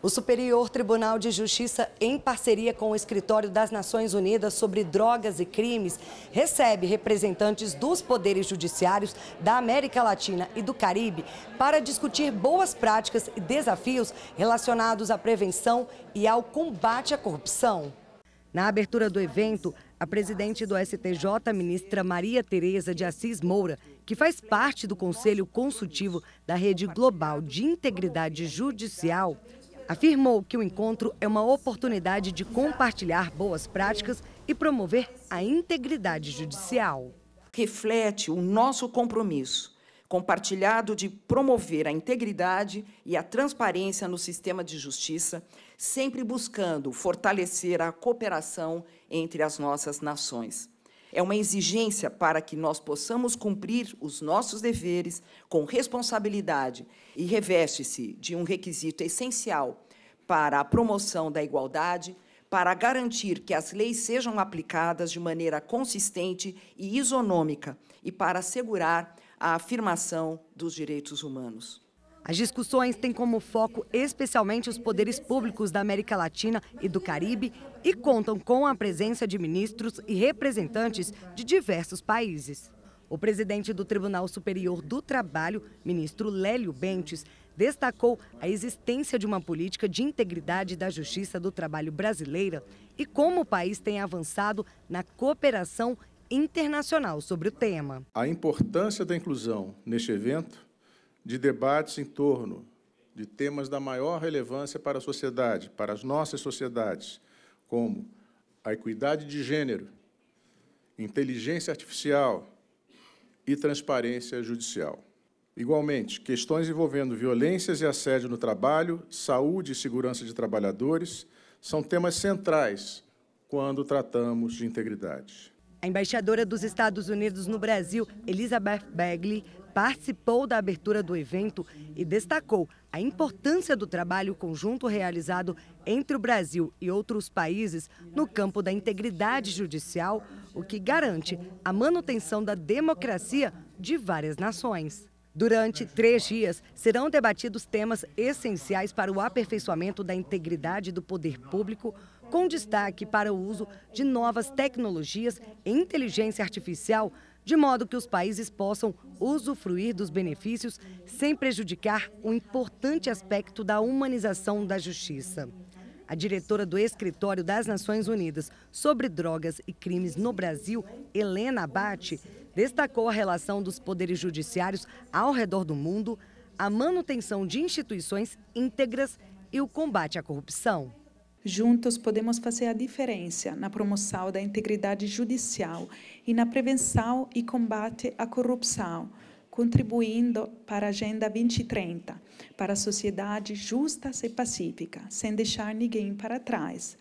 O Superior Tribunal de Justiça, em parceria com o Escritório das Nações Unidas sobre Drogas e Crimes, recebe representantes dos poderes judiciários da América Latina e do Caribe para discutir boas práticas e desafios relacionados à prevenção e ao combate à corrupção. Na abertura do evento, a presidente do STJ, ministra Maria Tereza de Assis Moura, que faz parte do Conselho Consultivo da Rede Global de Integridade Judicial, Afirmou que o encontro é uma oportunidade de compartilhar boas práticas e promover a integridade judicial. Reflete o nosso compromisso compartilhado de promover a integridade e a transparência no sistema de justiça, sempre buscando fortalecer a cooperação entre as nossas nações. É uma exigência para que nós possamos cumprir os nossos deveres com responsabilidade e reveste-se de um requisito essencial para a promoção da igualdade, para garantir que as leis sejam aplicadas de maneira consistente e isonômica e para assegurar a afirmação dos direitos humanos. As discussões têm como foco especialmente os poderes públicos da América Latina e do Caribe e contam com a presença de ministros e representantes de diversos países. O presidente do Tribunal Superior do Trabalho, ministro Lélio Bentes, destacou a existência de uma política de integridade da justiça do trabalho brasileira e como o país tem avançado na cooperação internacional sobre o tema. A importância da inclusão neste evento de debates em torno de temas da maior relevância para a sociedade, para as nossas sociedades, como a equidade de gênero, inteligência artificial e transparência judicial. Igualmente, questões envolvendo violências e assédio no trabalho, saúde e segurança de trabalhadores são temas centrais quando tratamos de integridade. A embaixadora dos Estados Unidos no Brasil, Elizabeth Bagley, participou da abertura do evento e destacou a importância do trabalho conjunto realizado entre o Brasil e outros países no campo da integridade judicial, o que garante a manutenção da democracia de várias nações. Durante três dias, serão debatidos temas essenciais para o aperfeiçoamento da integridade do poder público, com destaque para o uso de novas tecnologias e inteligência artificial, de modo que os países possam usufruir dos benefícios sem prejudicar o importante aspecto da humanização da justiça. A diretora do Escritório das Nações Unidas sobre Drogas e Crimes no Brasil, Helena Abate, destacou a relação dos poderes judiciários ao redor do mundo, a manutenção de instituições íntegras e o combate à corrupção. Juntos podemos fazer a diferença na promoção da integridade judicial e na prevenção e combate à corrupção, contribuindo para a Agenda 2030, para a sociedade justa e pacífica, sem deixar ninguém para trás.